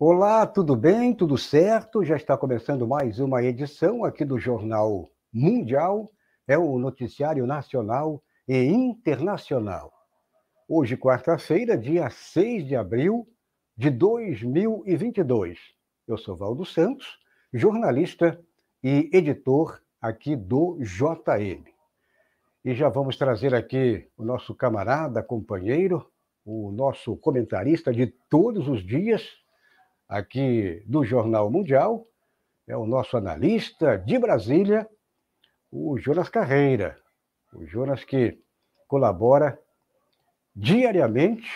Olá, tudo bem? Tudo certo? Já está começando mais uma edição aqui do Jornal Mundial, é o noticiário nacional e internacional. Hoje, quarta-feira, dia 6 de abril de 2022. Eu sou Valdo Santos, jornalista e editor aqui do JM. E já vamos trazer aqui o nosso camarada, companheiro, o nosso comentarista de todos os dias, aqui do Jornal Mundial, é o nosso analista de Brasília, o Jonas Carreira. O Jonas que colabora diariamente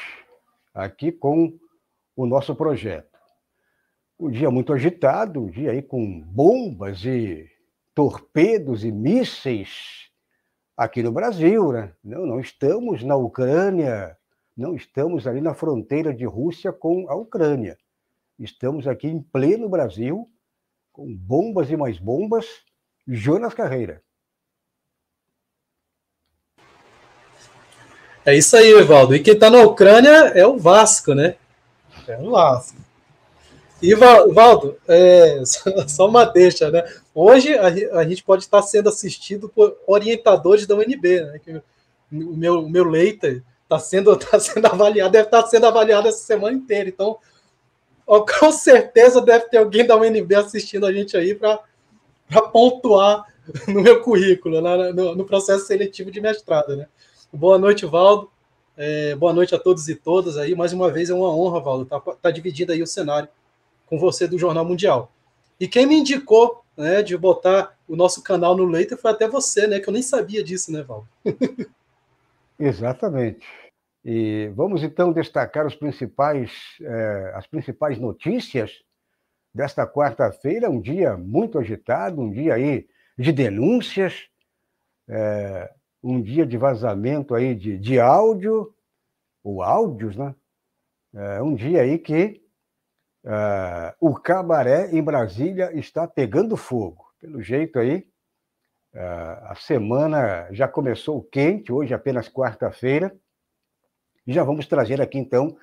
aqui com o nosso projeto. Um dia muito agitado, um dia aí com bombas e torpedos e mísseis aqui no Brasil, né? Não, não estamos na Ucrânia, não estamos ali na fronteira de Rússia com a Ucrânia. Estamos aqui em pleno Brasil, com bombas e mais bombas, Jonas Carreira. É isso aí, Evaldo. E quem está na Ucrânia é o Vasco, né? É o Vasco. E, Valdo, é, só uma deixa, né? Hoje a, gente pode estar sendo assistido por orientadores da UNB, né? Que o meu, o meu Leite está sendo, tá sendo avaliado, deve estar sendo avaliado essa semana inteira. Então, Ó, com certeza deve ter alguém da UNB assistindo a gente aí para pontuar no meu currículo, na, no, no, processo seletivo de mestrado. Né? Boa noite, Valdo. É, boa noite a todos e todas aí. Mais uma vez é uma honra, Valdo, tá, tá dividindo aí o cenário com você do Jornal Mundial. E quem me indicou né, de botar o nosso canal no leito foi até você, né? Que eu nem sabia disso, né, Valdo? Exatamente. E vamos então destacar principais, eh, as principais notícias desta quarta-feira, um dia muito agitado, um dia aí de denúncias, eh, um dia de vazamento aí de, de áudio, ou áudios, né? É, um dia aí que o cabaré em Brasília está pegando fogo. Pelo jeito aí, a semana já começou quente, hoje apenas quarta-feira, e já vamos trazer aqui, então,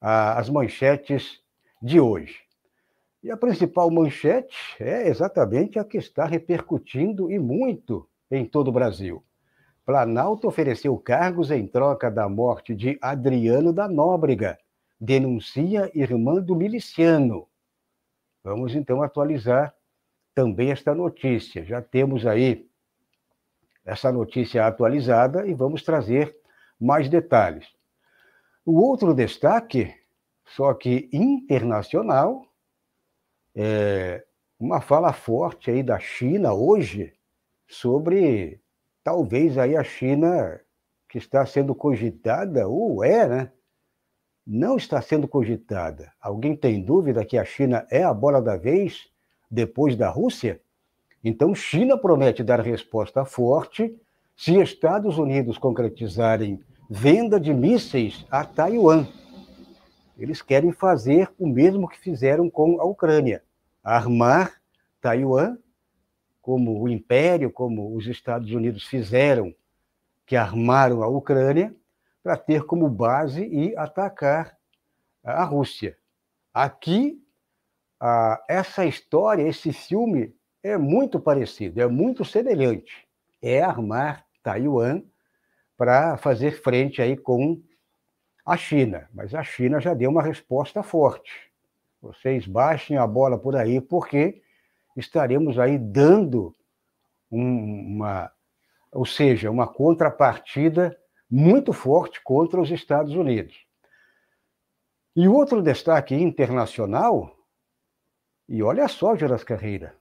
as manchetes de hoje. E a principal manchete é exatamente a que está repercutindo e muito em todo o Brasil. Planalto ofereceu cargos em troca da morte de Adriano da Nóbrega, denuncia irmã do miliciano. Vamos então atualizar também esta notícia. Já temos aí essa notícia atualizada e vamos trazer mais detalhes. O outro destaque, só que internacional, é uma fala forte aí da China hoje sobre talvez aí a China que está sendo cogitada ou é, né? Não está sendo cogitada. Alguém tem dúvida que a China é a bola da vez depois da Rússia? Então, China promete dar resposta forte se Estados Unidos concretizarem venda de mísseis a Taiwan. Eles querem fazer o mesmo que fizeram com a Ucrânia: armar Taiwan, como o Império, como os Estados Unidos fizeram, que armaram a Ucrânia, para ter como base e atacar a Rússia. Aqui, essa história, esse filme é muito parecido, é muito semelhante. É armar Taiwan para fazer frente aí com a China. Mas a China já deu uma resposta forte. Vocês baixem a bola por aí, porque estaremos aí dando uma, ou seja, uma contrapartida muito forte contra os Estados Unidos. E outro destaque internacional, e olha só, Geras Carreira,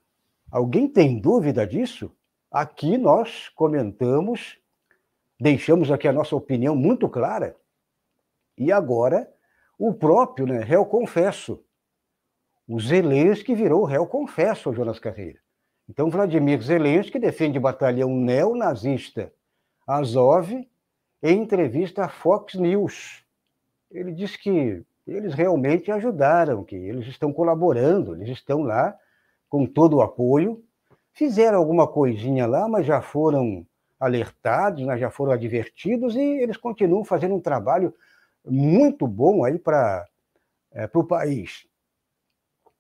alguém tem dúvida disso? Aqui nós comentamos deixamos aqui a nossa opinião muito clara. E agora, o próprio né, réu confesso. O Zelensky virou réu confesso Jonas Carreira. Então, Vladimir Zelensky defende batalhão neonazista Azov em entrevista à Fox News. Ele diz que eles realmente ajudaram, que eles estão colaborando, eles estão lá com todo o apoio. Fizeram alguma coisinha lá, mas já foram alertados, né, já foram advertidos e eles continuam fazendo um trabalho muito bom aí para é, o país.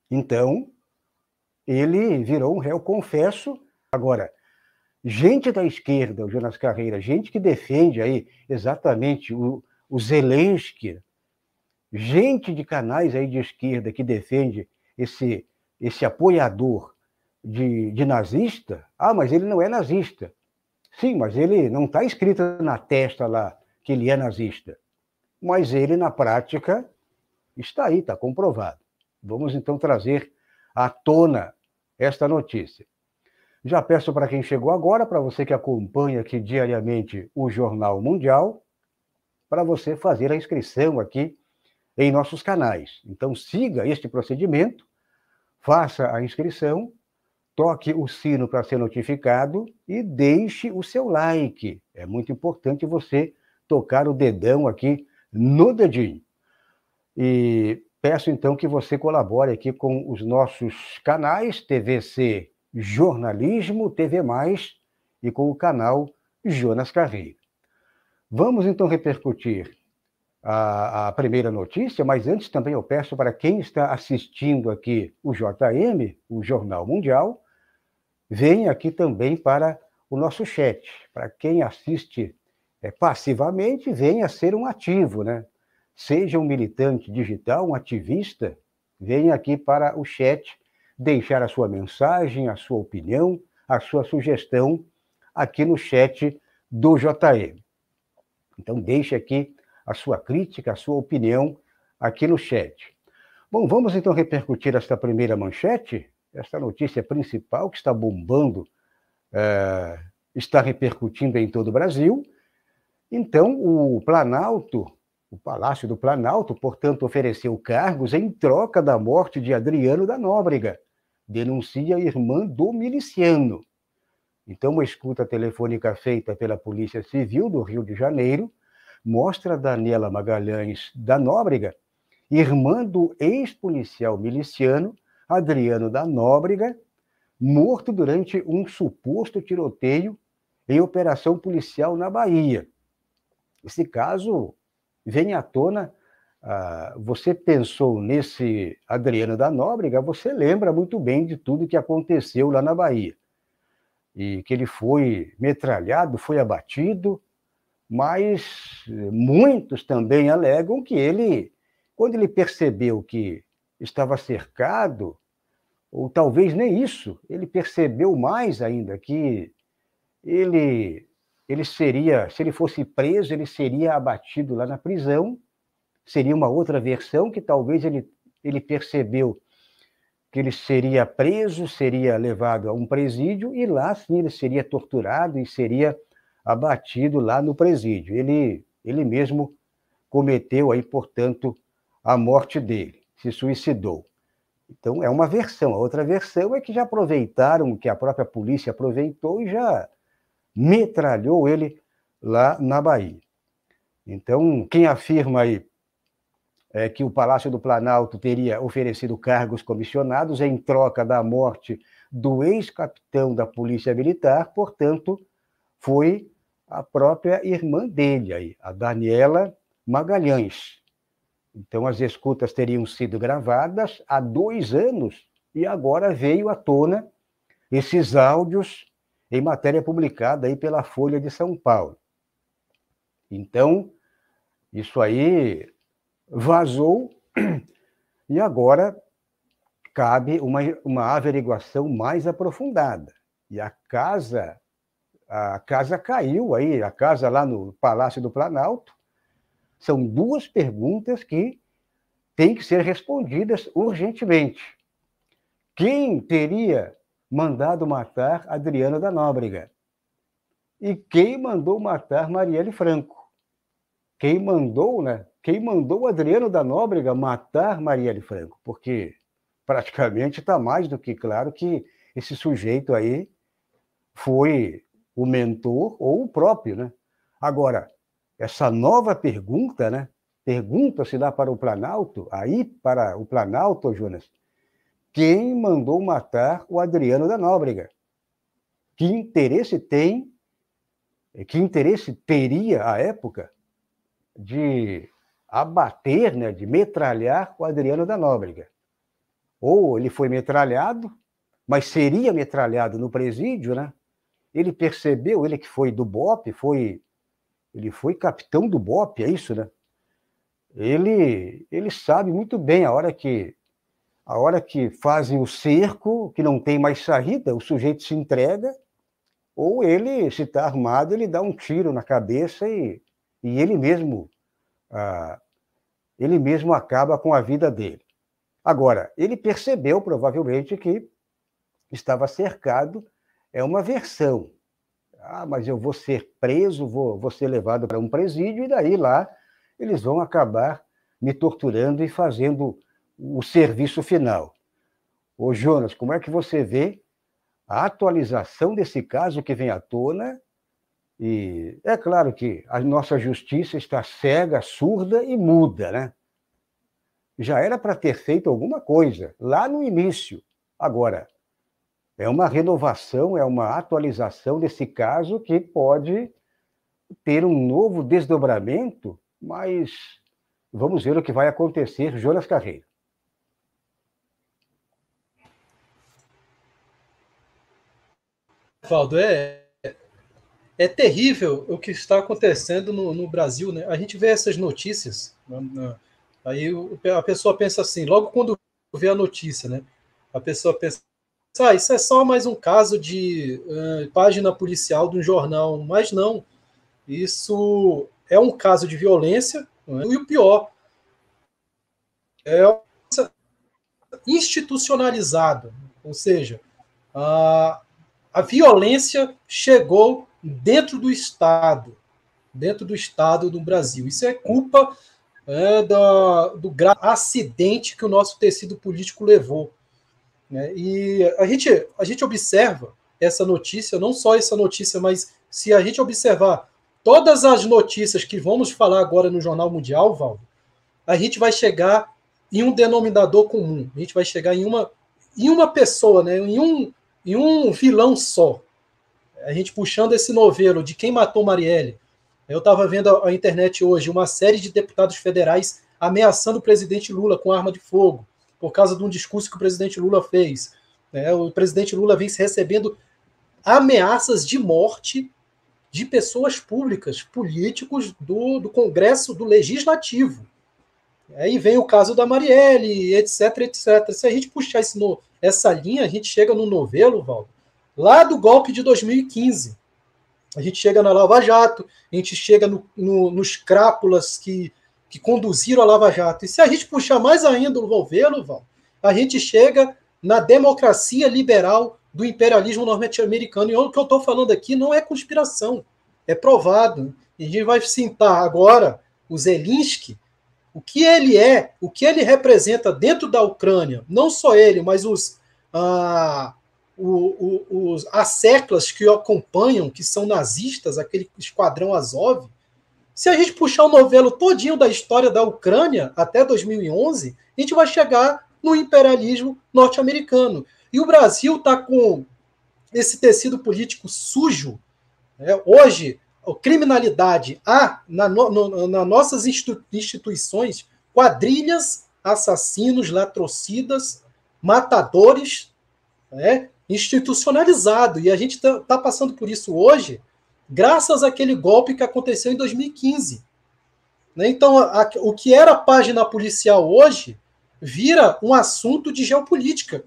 Então, ele virou um réu, confesso. Agora, gente da esquerda, o Jonas Carreira, gente que defende aí exatamente o, o Zelensky, gente de canais aí de esquerda que defende esse, esse apoiador de, de nazista, ah, mas ele não é nazista. Sim, mas ele não está escrito na testa lá que ele é nazista. Mas ele, na prática, está aí, está comprovado. Vamos então trazer à tona esta notícia. Já peço para quem chegou agora, para você que acompanha aqui diariamente o Jornal Mundial, para você fazer a inscrição aqui em nossos canais. Então, siga este procedimento, faça a inscrição toque o sino para ser notificado e deixe o seu like. É muito importante você tocar o dedão aqui no dedinho. E peço então que você colabore aqui com os nossos canais TVC Jornalismo TV Mais e com o canal Jonas Carreira. Vamos então repercutir a, a, primeira notícia, mas antes também eu peço para quem está assistindo aqui o JM, o Jornal Mundial, vem aqui também para o nosso chat. Para quem assiste é, passivamente, venha ser um ativo, né? Seja um militante digital, um ativista, venha aqui para o chat deixar a sua mensagem, a sua opinião, a sua sugestão aqui no chat do JE. Então, deixe aqui a sua crítica, a sua opinião aqui no chat. Bom, vamos então repercutir esta primeira manchete? esta notícia principal que está bombando, é, está repercutindo em todo o Brasil. Então, o Planalto, o Palácio do Planalto, portanto, ofereceu cargos em troca da morte de Adriano da Nóbrega, denuncia a irmã do miliciano. Então, uma escuta telefônica feita pela Polícia Civil do Rio de Janeiro mostra Daniela Magalhães da Nóbrega, irmã do ex-policial miliciano, Adriano da Nóbrega, morto durante um suposto tiroteio em operação policial na Bahia. Esse caso vem à tona. Ah, você pensou nesse Adriano da Nóbrega, você lembra muito bem de tudo que aconteceu lá na Bahia. E que ele foi metralhado, foi abatido, mas muitos também alegam que ele, quando ele percebeu que estava cercado ou talvez nem isso, ele percebeu mais ainda que ele ele seria, se ele fosse preso, ele seria abatido lá na prisão. Seria uma outra versão que talvez ele ele percebeu que ele seria preso, seria levado a um presídio e lá sim ele seria torturado e seria abatido lá no presídio. Ele ele mesmo cometeu aí, portanto, a morte dele, se suicidou. Então, é uma versão. A outra versão é que já aproveitaram, que a própria polícia aproveitou e já metralhou ele lá na Bahia. Então, quem afirma aí é, que o Palácio do Planalto teria oferecido cargos comissionados em troca da morte do ex-capitão da Polícia Militar, portanto, foi a própria irmã dele aí, a Daniela Magalhães. Então, as escutas teriam sido gravadas há dois anos e agora veio à tona esses áudios em matéria publicada aí pela Folha de São Paulo. Então, isso aí vazou e agora cabe uma, uma averiguação mais aprofundada. E a casa, a casa caiu aí, a casa lá no Palácio do Planalto, são duas perguntas que têm que ser respondidas urgentemente. Quem teria mandado matar Adriana da Nóbrega? E quem mandou matar Marielle Franco? Quem mandou, né? Quem mandou Adriano da Nóbrega matar Marielle Franco? Porque praticamente está mais do que claro que esse sujeito aí foi o mentor ou o próprio, né? Agora, essa nova pergunta, né? Pergunta-se lá para o Planalto, aí para o Planalto, Jonas, quem mandou matar o Adriano da Nóbrega? Que interesse tem, que interesse teria a época de abater, né, de metralhar o Adriano da Nóbrega? Ou ele foi metralhado, mas seria metralhado no presídio, né? Ele percebeu, ele que foi do BOP, foi ele foi capitão do BOP, é isso, né? Ele, ele sabe muito bem a hora que a hora que fazem o cerco, que não tem mais saída, o sujeito se entrega, ou ele, se está armado, ele dá um tiro na cabeça e, e ele mesmo ah, ele mesmo acaba com a vida dele. Agora, ele percebeu provavelmente que estava cercado, é uma versão, ah, mas eu vou ser preso, vou, vou ser levado para um presídio, e daí lá eles vão acabar me torturando e fazendo o serviço final. Ô Jonas, como é que você vê a atualização desse caso que vem à tona? E é claro que a nossa justiça está cega, surda e muda, né? Já era para ter feito alguma coisa lá no início. Agora, é uma renovação, é uma atualização desse caso que pode ter um novo desdobramento, mas vamos ver o que vai acontecer. Jonas Carreira. Valdo, é, é terrível o que está acontecendo no, no Brasil, né? A gente vê essas notícias, né, né? aí a pessoa pensa assim, logo quando vê a notícia, né? A pessoa pensa ah, isso é só mais um caso de uh, página policial de um jornal, mas não. Isso é um caso de violência, é? e o pior, é institucionalizado, ou seja, a, a violência chegou dentro do Estado, dentro do Estado do Brasil. Isso é culpa é, da, do grave acidente que o nosso tecido político levou. Né? E a gente, a gente observa essa notícia, não só essa notícia, mas se a gente observar todas as notícias que vamos falar agora no Jornal Mundial, Val, a gente vai chegar em um denominador comum, a gente vai chegar em uma, em uma pessoa, né? em, um, em um vilão só. A gente puxando esse novelo de quem matou Marielle. Eu estava vendo a internet hoje uma série de deputados federais ameaçando o presidente Lula com arma de fogo por causa de um discurso que o presidente Lula fez. Né? O presidente Lula vem recebendo ameaças de morte de pessoas públicas, políticos do, do Congresso, do Legislativo. Aí vem o caso da Marielle, etc, etc. Se a gente puxar no, essa linha, a gente chega no novelo, Valdo, lá do golpe de 2015. A gente chega na Lava Jato, a gente chega no, no, nos crápulas que que conduziram a Lava Jato. E se a gente puxar mais ainda o Volvelo, Val, a gente chega na democracia liberal do imperialismo norte-americano. E o que eu estou falando aqui não é conspiração, é provado. E a gente vai citar agora o Zelinsky, o que ele é, o que ele representa dentro da Ucrânia, não só ele, mas os, ah, o, o, os as seclas que o acompanham, que são nazistas, aquele esquadrão Azov, se a gente puxar o novelo todinho da história da Ucrânia até 2011, a gente vai chegar no imperialismo norte-americano. E o Brasil está com esse tecido político sujo. Né? Hoje, a criminalidade há na, no, nas nossas instituições quadrilhas, assassinos, latrocidas, matadores, né? institucionalizado. E a gente está tá passando por isso hoje graças àquele golpe que aconteceu em 2015. Né? Então, a, o que era página policial hoje vira um assunto de geopolítica,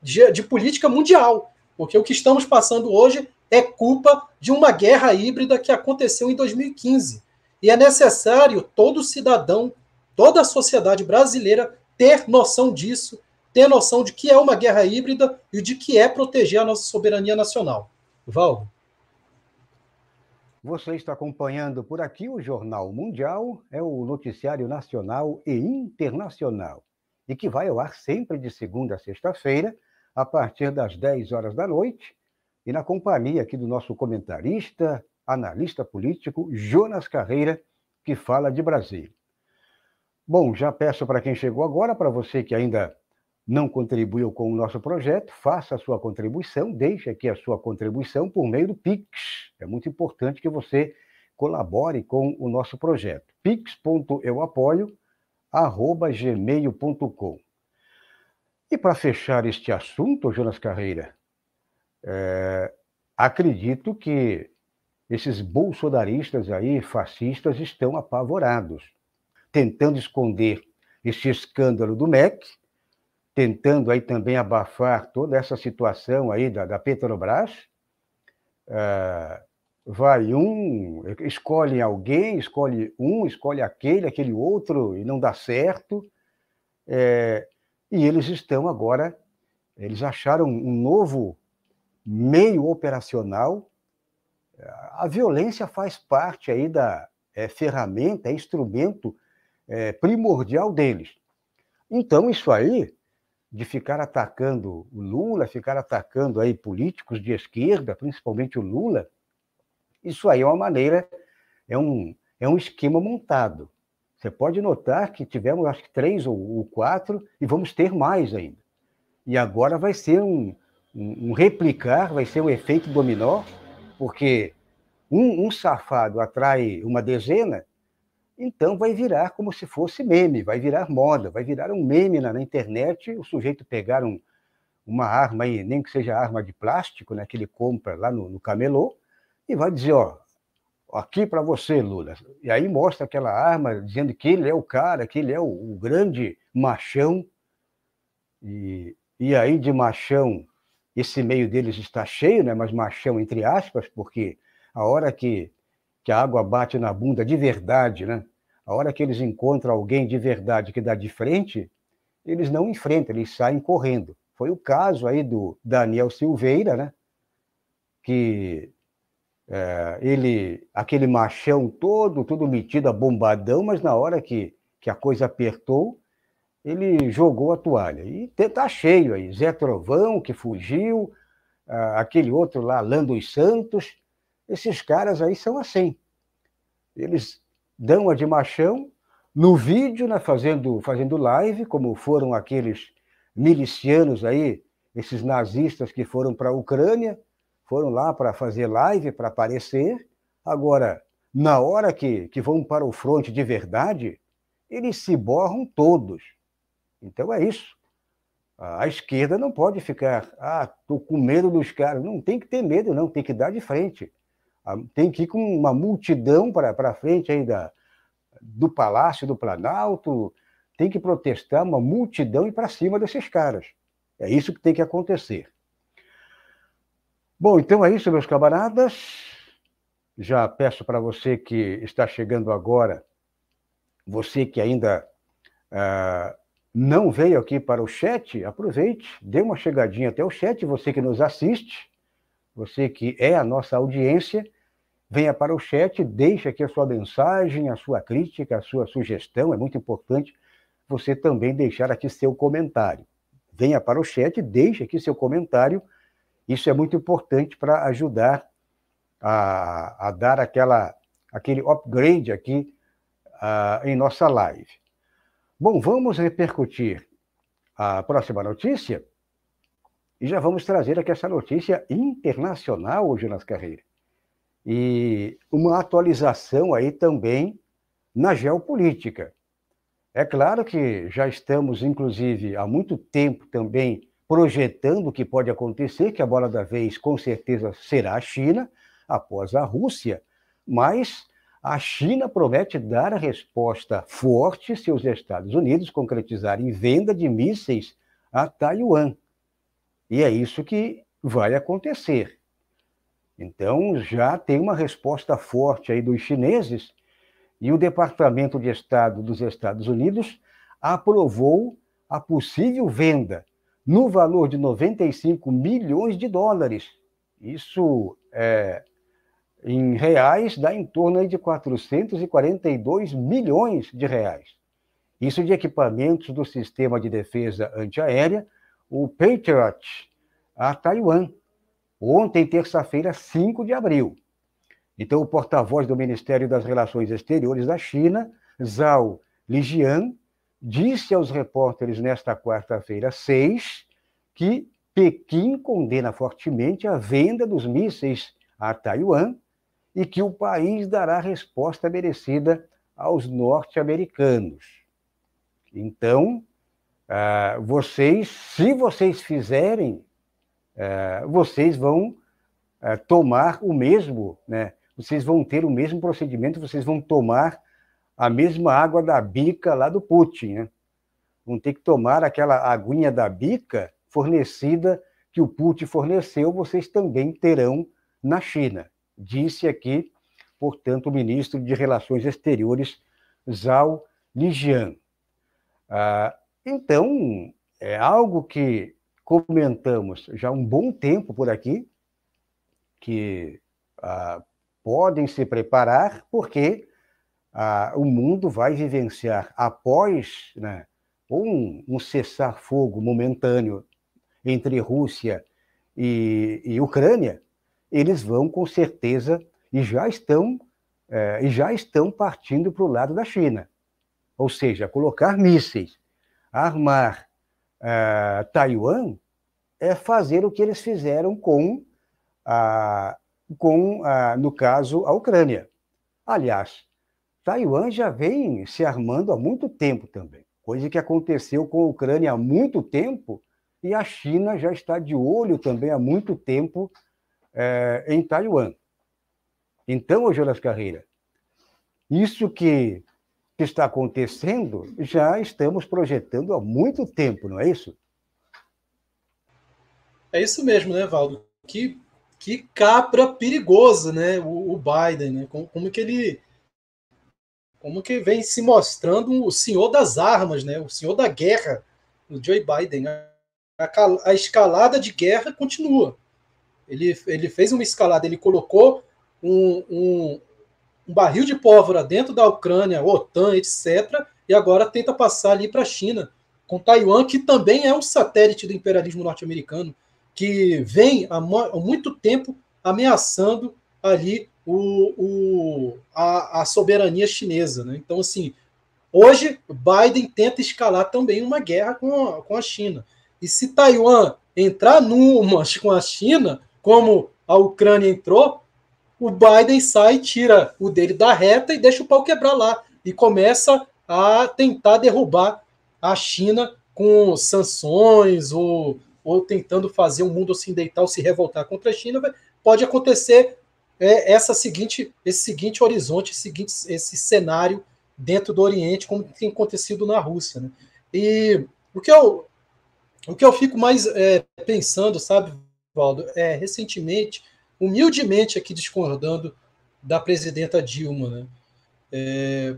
de, de política mundial, porque o que estamos passando hoje é culpa de uma guerra híbrida que aconteceu em 2015. E é necessário todo cidadão, toda a sociedade brasileira ter noção disso, ter noção de que é uma guerra híbrida e de que é proteger a nossa soberania nacional. Valdo. Você está acompanhando por aqui o Jornal Mundial, é o noticiário nacional e internacional, e que vai ao ar sempre de segunda a sexta-feira, a partir das 10 horas da noite, e na companhia aqui do nosso comentarista, analista político Jonas Carreira, que fala de Brasil. Bom, já peço para quem chegou agora, para você que ainda não contribuiu com o nosso projeto, faça a sua contribuição, deixe aqui a sua contribuição por meio do Pix. É muito importante que você colabore com o nosso projeto. pix.euapoio.gmail.com E para fechar este assunto, Jonas Carreira, é, acredito que esses bolsonaristas aí, fascistas, estão apavorados, tentando esconder esse escândalo do MEC, tentando aí também abafar toda essa situação aí da, da Petrobras. Ah, vai um, escolhe alguém, escolhe um, escolhe aquele, aquele outro, e não dá certo. É, e eles estão agora, eles acharam um novo meio operacional. A violência faz parte aí da é, ferramenta, é instrumento é, primordial deles. Então, isso aí de ficar atacando o Lula, ficar atacando aí políticos de esquerda, principalmente o Lula, isso aí é uma maneira, é um, é um esquema montado. Você pode notar que tivemos, acho que, três ou, quatro, e vamos ter mais ainda. E agora vai ser um, um, um replicar, vai ser um efeito dominó, porque um, um safado atrai uma dezena, então vai virar como se fosse meme, vai virar moda, vai virar um meme na, na internet, o sujeito pegar um, uma arma aí, nem que seja arma de plástico, né, que ele compra lá no, no camelô, e vai dizer, ó, aqui para você, Lula. E aí mostra aquela arma dizendo que ele é o cara, que ele é o, o grande machão. E, e aí de machão, esse meio deles está cheio, né, mas machão entre aspas, porque a hora que que a água bate na bunda de verdade, né? A hora que eles encontram alguém de verdade que dá de frente, eles não enfrentam, eles saem correndo. Foi o caso aí do Daniel Silveira, né? Que é, ele, aquele machão todo, tudo metido a bombadão, mas na hora que, que a coisa apertou, ele jogou a toalha. E tá cheio aí. Zé Trovão, que fugiu, aquele outro lá, Lando Santos. Esses caras aí são assim. Eles dão a de machão no vídeo, né, fazendo, fazendo live, como foram aqueles milicianos aí, esses nazistas que foram para a Ucrânia, foram lá para fazer live, para aparecer. Agora, na hora que, que vão para o fronte de verdade, eles se borram todos. Então é isso. A esquerda não pode ficar, ah, estou com medo dos caras. Não tem que ter medo, não, tem que dar de frente tem que ir com uma multidão para frente da do Palácio do Planalto, tem que protestar uma multidão e para cima desses caras. É isso que tem que acontecer. Bom, então é isso, meus camaradas. Já peço para você que está chegando agora, você que ainda ah, não veio aqui para o chat, aproveite, dê uma chegadinha até o chat, você que nos assiste, você que é a nossa audiência venha para o chat, deixe aqui a sua mensagem, a sua crítica, a sua sugestão. É muito importante você também deixar aqui seu comentário. Venha para o chat, deixe aqui seu comentário. Isso é muito importante para ajudar a, a, dar aquela, aquele upgrade aqui uh, em nossa live. Bom, vamos repercutir a próxima notícia e já vamos trazer aqui essa notícia internacional hoje nas carreiras e uma atualização aí também na geopolítica. É claro que já estamos, inclusive, há muito tempo também projetando o que pode acontecer, que a bola da vez com certeza será a China, após a Rússia, mas a China promete dar a resposta forte se os Estados Unidos concretizarem venda de mísseis a Taiwan. E é isso que vai acontecer. Então, já tem uma resposta forte aí dos chineses, e o Departamento de Estado dos Estados Unidos aprovou a possível venda no valor de 95 milhões de dólares. Isso é, em reais dá em torno de 442 milhões de reais. Isso de equipamentos do sistema de defesa antiaérea, o Patriot, a Taiwan ontem, terça-feira, 5 de abril. Então, o porta-voz do Ministério das Relações Exteriores da China, Zhao Lijian, disse aos repórteres nesta quarta-feira, 6, que Pequim condena fortemente a venda dos mísseis a Taiwan e que o país dará a resposta merecida aos norte-americanos. Então, ah, vocês, se vocês fizerem é, vocês vão é, tomar o mesmo, né? Vocês vão ter o mesmo procedimento, vocês vão tomar a mesma água da bica lá do Putin, né? Vão ter que tomar aquela aguinha da bica fornecida que o Putin forneceu, vocês também terão na China. Disse aqui, portanto, o ministro de Relações Exteriores, Zhao Lijian. Ah, então, é algo que comentamos já há um bom tempo por aqui, que ah, podem se preparar, porque ah, o mundo vai vivenciar após né, um, um cessar-fogo momentâneo entre Rússia e, e, Ucrânia, eles vão com certeza e já estão eh, e já estão partindo para o lado da China, ou seja, colocar mísseis, armar uh, Taiwan é fazer o que eles fizeram com, a, com a, no caso, a Ucrânia. Aliás, Taiwan já vem se armando há muito tempo também, coisa que aconteceu com a Ucrânia há muito tempo, e a China já está de olho também há muito tempo é, em Taiwan. Então, Jonas Carreira, isso que que está acontecendo, já estamos projetando há muito tempo, não é isso? É isso mesmo, né, Valdo? Que, que capra perigosa, né, o, o Biden, né? Como, como, que ele como que vem se mostrando o senhor das armas, né? O senhor da guerra, o Joe Biden. A, a escalada de guerra continua. Ele, ele fez uma escalada, ele colocou um, um, um barril de pólvora dentro da Ucrânia, OTAN, etc., e agora tenta passar ali para a China, com Taiwan, que também é um satélite do imperialismo norte-americano, que vem há muito tempo ameaçando ali o, o, a, a, soberania chinesa. Né? Então, assim, hoje Biden tenta escalar também uma guerra com a, com a China. E se Taiwan entrar numa com a China, como a Ucrânia entrou, o Biden sai, tira o dele da reta e deixa o pau quebrar lá. E começa a tentar derrubar a China com sanções ou, ou tentando fazer o mundo assim ou se revoltar contra a China. Pode acontecer é, essa seguinte, esse seguinte horizonte, esse, seguinte, esse cenário dentro do Oriente, como tem acontecido na Rússia. Né? E o que eu, o que eu fico mais é, pensando, sabe, Valdo, é, recentemente humildemente aqui discordando da presidenta Dilma. Né? É,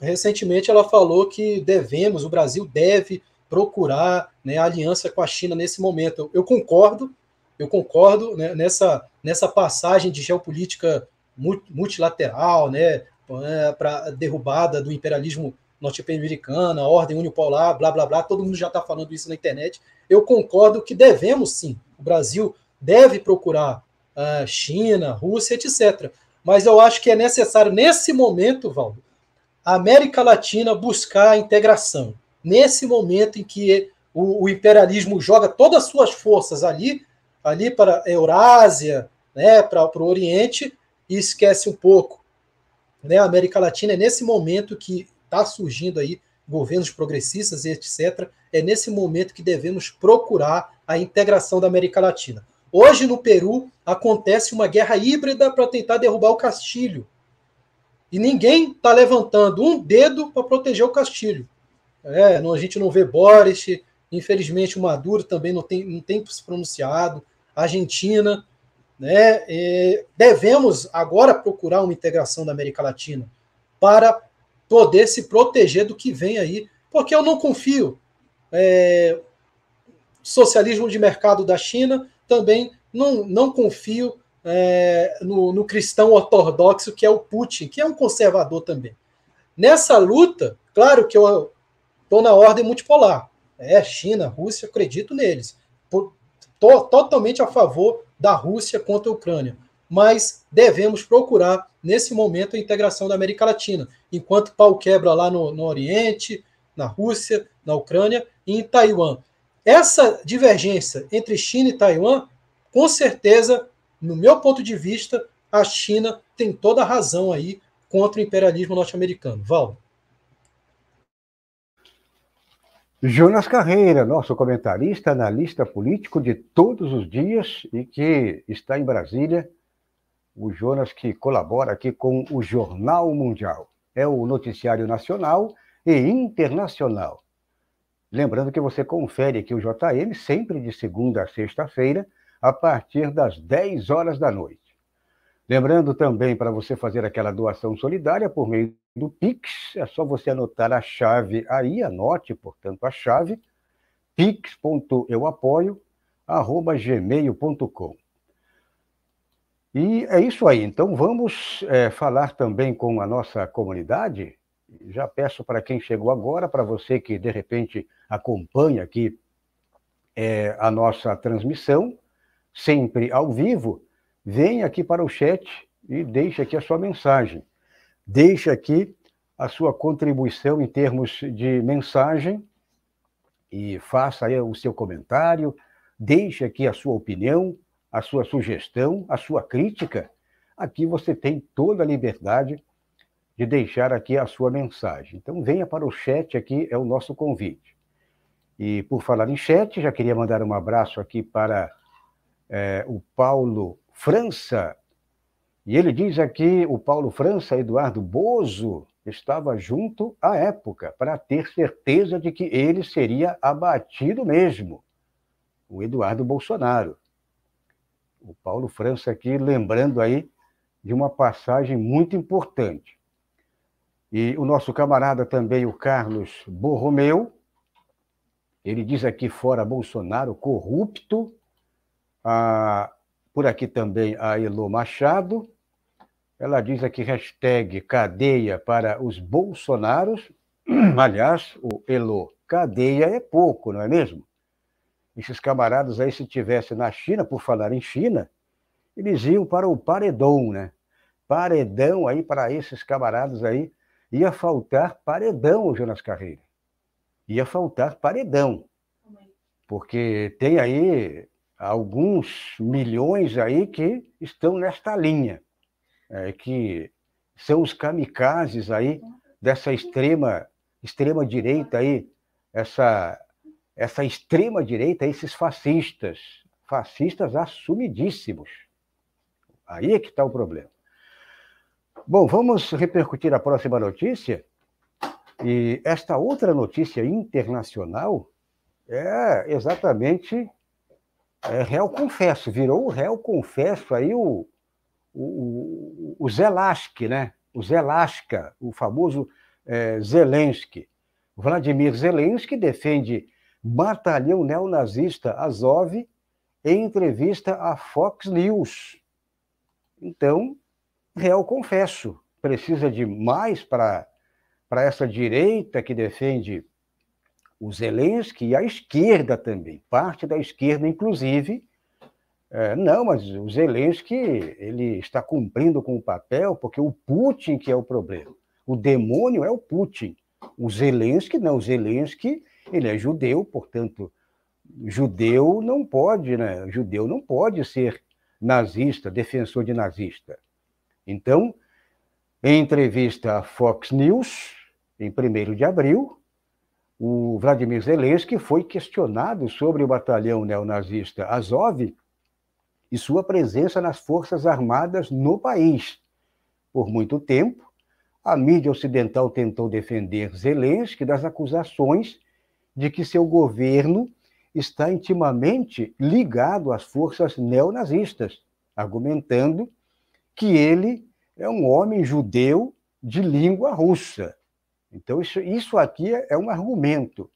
recentemente ela falou que devemos, o Brasil deve procurar né, aliança com a China nesse momento. Eu, eu concordo, eu concordo né, nessa, nessa passagem de geopolítica multilateral, né, é, para derrubada do imperialismo norte-americano, a ordem unipolar, blá blá blá, todo mundo já está falando isso na internet. Eu concordo que devemos sim, o Brasil deve procurar uh, China, Rússia, etc. Mas eu acho que é necessário, nesse momento, Valdo, a América Latina buscar a integração. Nesse momento em que o, o imperialismo joga todas as suas forças ali, ali para a Eurásia, né, para, o Oriente, e esquece um pouco né, a América Latina. É nesse momento que está surgindo aí governos progressistas, etc. É nesse momento que devemos procurar a integração da América Latina. Hoje no Peru acontece uma guerra híbrida para tentar derrubar o Castilho. E ninguém está levantando um dedo para proteger o Castilho. É, não, a gente não vê Boris, infelizmente o Maduro também não tem, não tem se pronunciado, Argentina. Né, é, devemos agora procurar uma integração da América Latina para poder se proteger do que vem aí, porque eu não confio. É, socialismo de mercado da China também não, não confio é, no, no cristão ortodoxo que é o Putin, que é um conservador também. Nessa luta, claro que eu estou na ordem multipolar. É, China, Rússia, acredito neles. Estou totalmente a favor da Rússia contra a Ucrânia. Mas devemos procurar, nesse momento, a integração da América Latina. Enquanto pau quebra lá no, no Oriente, na Rússia, na Ucrânia e em Taiwan. Essa divergência entre China e Taiwan, com certeza, no meu ponto de vista, a China tem toda a razão aí contra o imperialismo norte-americano. Val. Jonas Carreira, nosso comentarista, analista político de todos os dias e que está em Brasília. O Jonas que colabora aqui com o Jornal Mundial. É o noticiário nacional e internacional Lembrando que você confere aqui o JM sempre de segunda a sexta-feira, a partir das 10 horas da noite. Lembrando também para você fazer aquela doação solidária por meio do Pix, é só você anotar a chave aí, anote, portanto, a chave pix.euapoio@gmail.com. E é isso aí. Então vamos é, falar também com a nossa comunidade já peço para quem chegou agora, para você que de repente acompanha aqui é, a nossa transmissão, sempre ao vivo, venha aqui para o chat e deixe aqui a sua mensagem. Deixe aqui a sua contribuição em termos de mensagem e faça aí o seu comentário, deixe aqui a sua opinião, a sua sugestão, a sua crítica. Aqui você tem toda a liberdade de deixar aqui a sua mensagem. Então, venha para o chat aqui, é o nosso convite. E por falar em chat, já queria mandar um abraço aqui para é, o Paulo França. E ele diz aqui: o Paulo França, Eduardo Bozo, estava junto à época para ter certeza de que ele seria abatido mesmo, o Eduardo Bolsonaro. O Paulo França aqui lembrando aí de uma passagem muito importante. E o nosso camarada também, o Carlos Borromeu, ele diz aqui fora Bolsonaro corrupto. Ah, por aqui também a Elô Machado. Ela diz aqui hashtag cadeia para os Bolsonaros. Aliás, o Elô, cadeia é pouco, não é mesmo? Esses camaradas aí, se tivesse na China, por falar em China, eles iam para o paredão, né? Paredão aí para esses camaradas aí ia faltar paredão ao Jonas Carreira. Ia faltar paredão. Porque tem aí alguns milhões aí que estão nesta linha, é, que são os kamikazes aí dessa extrema extrema direita aí, essa essa extrema direita, esses fascistas, fascistas assumidíssimos. Aí é que está o problema. Bom, vamos repercutir a próxima notícia. E esta outra notícia internacional é exatamente é, réu confesso, virou réu confesso aí o, o, o né? O zelaska o famoso é, Zelensky. Vladimir Zelensky defende batalhão neonazista Azov em entrevista à Fox News. Então, réu confesso. Precisa de mais para essa direita que defende o Zelensky e a esquerda também, parte da esquerda, inclusive. É, não, mas o Zelensky ele está cumprindo com o papel, porque o Putin que é o problema. O demônio é o Putin. O Zelensky não, o Zelensky ele é judeu, portanto, judeu não pode, né? Judeu não pode ser nazista, defensor de nazista. Então, em entrevista à Fox News, em 1 de abril, o Vladimir Zelensky foi questionado sobre o batalhão neonazista Azov e sua presença nas Forças Armadas no país. Por muito tempo, a mídia ocidental tentou defender Zelensky das acusações de que seu governo está intimamente ligado às forças neonazistas, argumentando que ele é um homem judeu de língua russa. Então, isso, isso aqui é, é um argumento.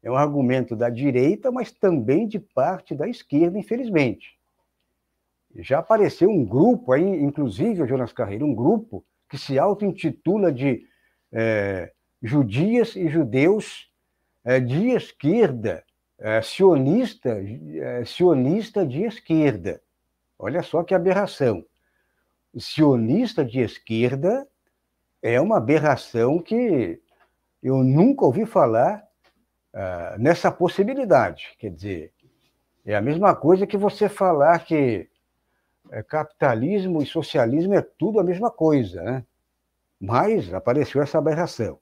É um argumento da direita, mas também de parte da esquerda, infelizmente. Já apareceu um grupo aí, inclusive, Jonas Carreira, um grupo que se auto-intitula de é, judias e judeus é, de esquerda, é, sionista, é, sionista de esquerda. Olha só que aberração sionista de esquerda é uma aberração que eu nunca ouvi falar uh, nessa possibilidade. Quer dizer, é a mesma coisa que você falar que eh, capitalismo e socialismo é tudo a mesma coisa, né? Mas apareceu essa aberração.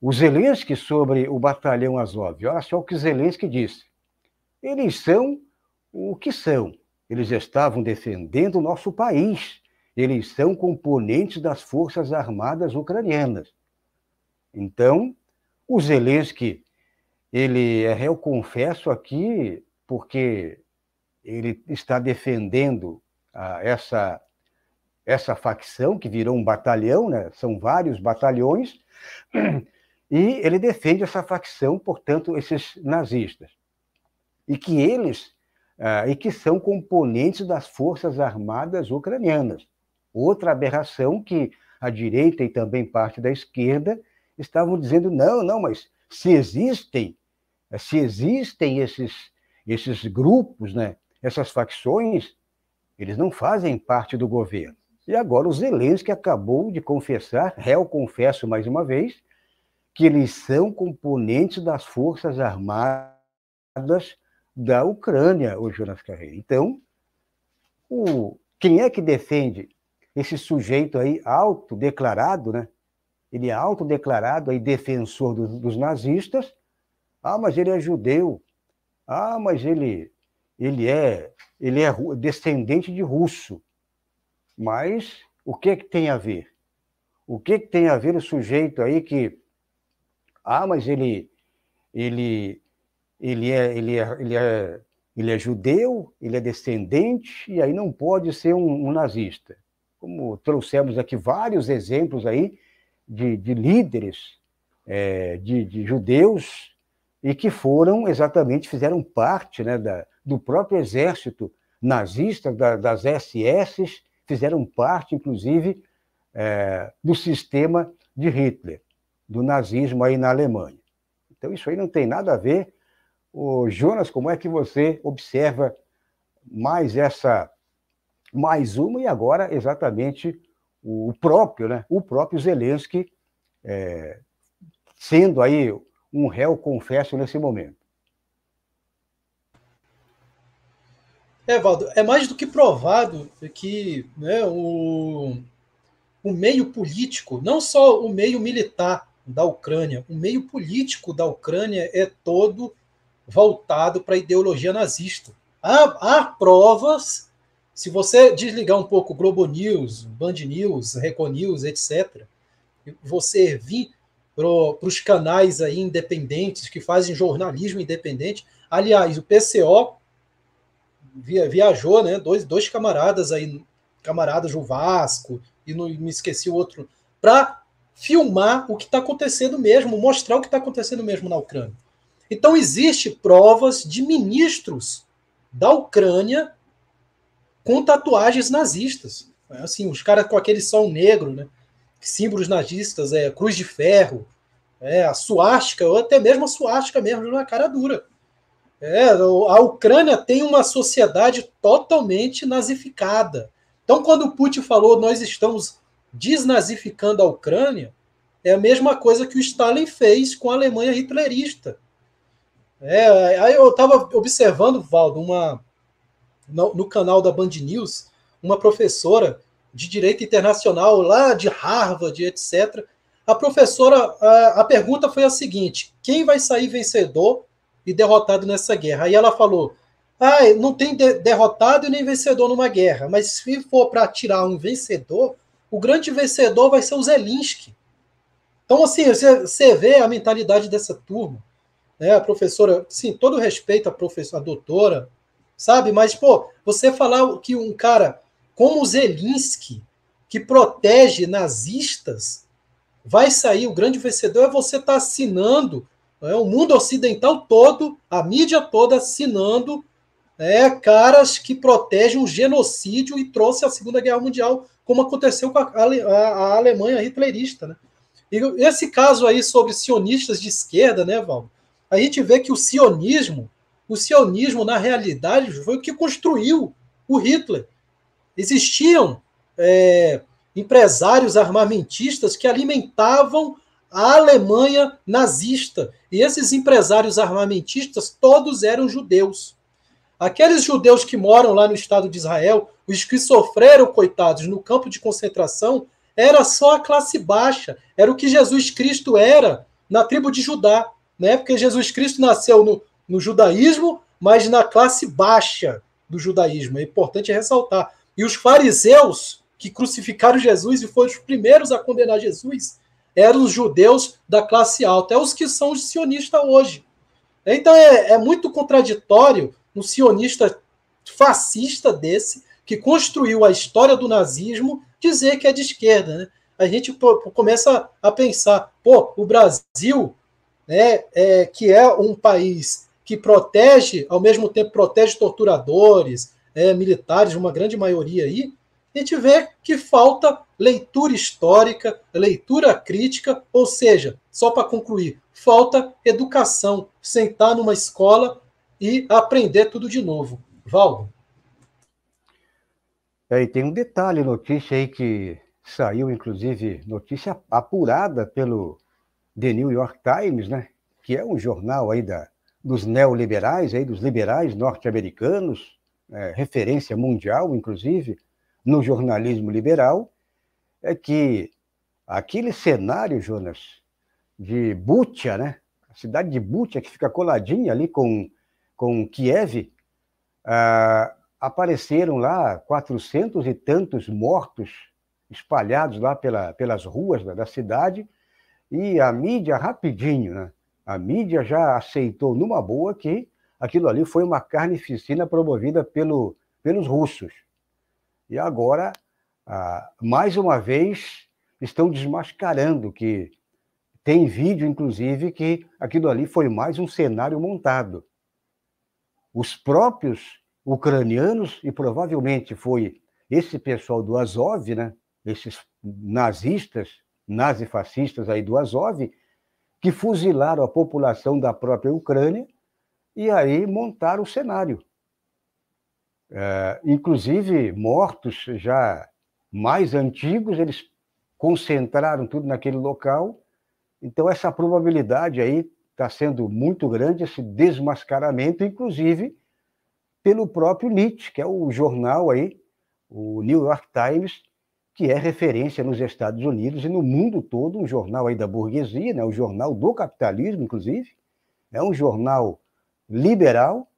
O Zelensky, sobre o batalhão Azov, olha só o que Zelensky disse. Eles são o que são. Eles estavam defendendo o nosso país eles são componentes das Forças Armadas ucranianas. Então, o Zelensky, ele é réu confesso aqui, porque ele está defendendo ah, essa, essa facção, que virou um batalhão, né? são vários batalhões, e ele defende essa facção, portanto, esses nazistas. E que eles, ah, e que são componentes das Forças Armadas ucranianas outra aberração que a direita e também parte da esquerda estavam dizendo: não, não, mas se existem, eh, se existem esses, esses grupos, né, essas facções, eles não fazem parte do governo. E agora o Zelensky acabou de confessar, réu confesso mais uma vez, que eles são componentes das forças armadas da Ucrânia, o Jonas Carreira. Então, o, quem é que defende esse sujeito aí autodeclarado, né? Ele é autodeclarado aí defensor dos, dos nazistas. Ah, mas ele é judeu. Ah, mas ele ele é ele é descendente de russo. Mas o que que tem a ver? O que que tem a ver o sujeito aí que ah, mas ele ele ele é ele é, ele é ele é judeu, ele é descendente e aí não pode ser um, um nazista como trouxemos aqui vários exemplos aí de, de líderes é, de, de, judeus e que foram exatamente, fizeram parte né, da, do próprio exército nazista, da, das SS, fizeram parte, inclusive, é, do sistema de Hitler, do nazismo aí na Alemanha. Então, isso aí não tem nada a ver. o Jonas, como é que você observa mais essa mais uma, e agora exatamente o próprio, né, o próprio Zelensky é, sendo aí um réu, confesso, nesse momento. É, Valdo, é mais do que provado que né, o, o meio político, não só o meio militar da Ucrânia, o meio político da Ucrânia é todo voltado para a ideologia nazista. Há, há provas se você desligar um pouco Globo News, Band News, Record News, etc., você vir para os canais aí independentes que fazem jornalismo independente. Aliás, o PCO via, viajou, né? Dois, dois camaradas aí, camaradas o Vasco e não me esqueci o outro, para filmar o que está acontecendo mesmo, mostrar o que está acontecendo mesmo na Ucrânia. Então existe provas de ministros da Ucrânia com tatuagens nazistas. É assim, os caras com aquele sol negro, né? símbolos nazistas, é, cruz de ferro, é, a suástica, ou até mesmo a suástica mesmo, na cara dura. É, a Ucrânia tem uma sociedade totalmente nazificada. Então, quando o Putin falou nós estamos desnazificando a Ucrânia, é a mesma coisa que o Stalin fez com a Alemanha hitlerista. É, aí eu estava observando, Valdo, uma, no, no canal da Band News, uma professora de direito internacional lá de Harvard, etc. A professora, a, a, pergunta foi a seguinte: quem vai sair vencedor e derrotado nessa guerra? Aí ela falou: ah, não tem de, derrotado e nem vencedor numa guerra, mas se for para tirar um vencedor, o grande vencedor vai ser o Zelinski. Então, assim, você, você vê a mentalidade dessa turma. Né? A professora, sim, todo respeito à professora, à doutora, sabe? Mas, pô, você falar que um cara como Zelinski, que protege nazistas, vai sair o grande vencedor, é você estar tá assinando, é, o mundo ocidental todo, a mídia toda assinando é, caras que protegem o genocídio e trouxe a Segunda Guerra Mundial, como aconteceu com a, a, a Alemanha hitlerista, né? E esse caso aí sobre sionistas de esquerda, né, Val? A gente vê que o sionismo o sionismo, na realidade, foi o que construiu o Hitler. Existiam é, empresários armamentistas que alimentavam a Alemanha nazista. E esses empresários armamentistas todos eram judeus. Aqueles judeus que moram lá no Estado de Israel, os que sofreram, coitados, no campo de concentração, era só a classe baixa, era o que Jesus Cristo era na tribo de Judá. Né? Porque Jesus Cristo nasceu no, no judaísmo, mas na classe baixa do judaísmo. É importante ressaltar. E os fariseus que crucificaram Jesus e foram os primeiros a condenar Jesus eram os judeus da classe alta, é os que são os sionistas hoje. Então é, é muito contraditório um sionista fascista desse, que construiu a história do nazismo, dizer que é de esquerda. Né? A gente pô, começa a pensar, pô, o Brasil, né, é, que é um país que protege, ao mesmo tempo protege torturadores, é, militares, uma grande maioria aí, a gente vê que falta leitura histórica, leitura crítica, ou seja, só para concluir, falta educação, sentar numa escola e aprender tudo de novo. Valdo. É, e tem um detalhe, notícia aí que saiu, inclusive, notícia apurada pelo The New York Times, né? Que é um jornal aí da, dos neoliberais, aí, dos liberais norte-americanos, é, referência mundial, inclusive, no jornalismo liberal, é que aquele cenário, Jonas, de Butia né? a cidade de Butia que fica coladinha ali com, com Kiev, ah, apareceram lá quatrocentos e tantos mortos espalhados lá pela, pelas ruas da, da cidade, e a mídia rapidinho, né? A mídia já aceitou numa boa que aquilo ali foi uma carnificina promovida pelo, pelos russos. E agora, ah, mais uma vez, estão desmascarando que tem vídeo, inclusive, que aquilo ali foi mais um cenário montado. Os próprios ucranianos, e provavelmente foi esse pessoal do Azov, né? esses nazistas, nazifascistas aí do Azov, que fuzilaram a população da própria Ucrânia e aí montaram o cenário. É, inclusive, mortos já mais antigos, eles concentraram tudo naquele local. Então, essa probabilidade aí está sendo muito grande, esse desmascaramento, inclusive pelo próprio Nietzsche, que é o jornal aí, o New York Times, que é referência nos Estados Unidos e no mundo todo, um jornal aí da burguesia, né, o jornal do capitalismo, inclusive, é um jornal liberal,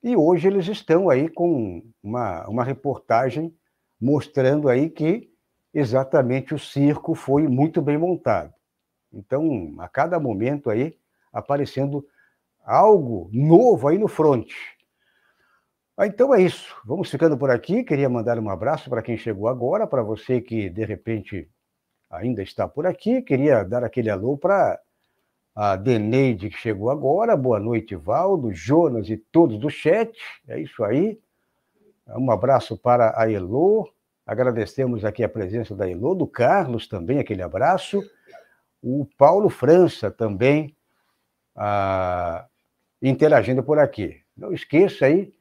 e hoje eles estão aí com uma, uma reportagem mostrando aí que exatamente o circo foi muito bem montado. Então, a cada momento aí, aparecendo algo novo aí no fronte. Ah, então é isso. Vamos ficando por aqui. Queria mandar um abraço para quem chegou agora, para você que de repente ainda está por aqui. Queria dar aquele alô para a Deneide que chegou agora. Boa noite, Valdo, Jonas e todos do chat. É isso aí. Um abraço para a Elô. Agradecemos aqui a presença da Elô, do Carlos também, aquele abraço. O Paulo França também ah, interagindo por aqui. Não esqueça aí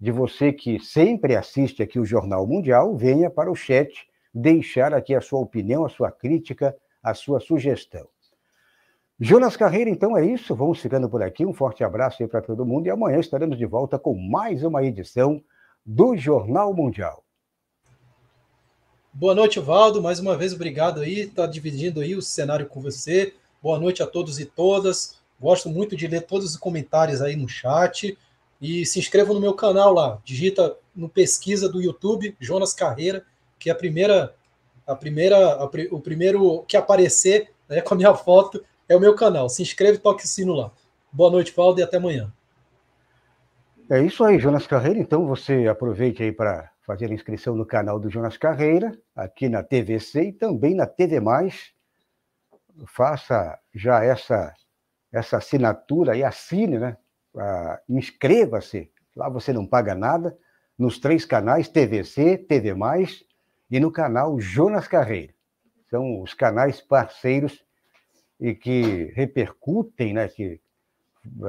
de você que sempre assiste aqui o Jornal Mundial, venha para o chat deixar aqui a sua opinião, a sua crítica, a sua sugestão. Jonas Carreira, então é isso. Vamos ficando por aqui. Um forte abraço aí para todo mundo e amanhã estaremos de volta com mais uma edição do Jornal Mundial. Boa noite, Valdo. Mais uma vez, obrigado aí. Está dividindo aí o cenário com você. Boa noite a todos e todas. Gosto muito de ler todos os comentários aí no chat. E se inscreva no meu canal lá. Digita no pesquisa do YouTube Jonas Carreira, que é a primeira, a primeira, a, o primeiro que aparecer né, com a minha foto é o meu canal. Se inscreve e toque o sino lá. Boa noite, Valde e até amanhã. É isso aí, Jonas Carreira. Então você aproveite aí para fazer a inscrição no canal do Jonas Carreira, aqui na TVC e também na TV Mais. Faça já essa essa assinatura e assine, né? ah, inscreva-se. Lá você não paga nada. Nos três canais, TVC, TV Mais e no canal Jonas Carreira. São os canais parceiros e que repercutem, né, que,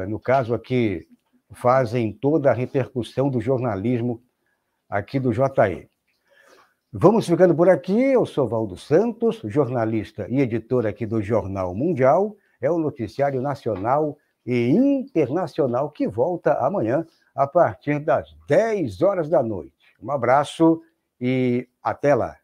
no caso aqui, fazem toda a repercussão do jornalismo aqui do JE. Vamos ficando por aqui. Eu sou Valdo Santos, jornalista e editor aqui do Jornal Mundial. É o noticiário nacional e internacional que volta amanhã a partir das 10 horas da noite. Um abraço e até lá.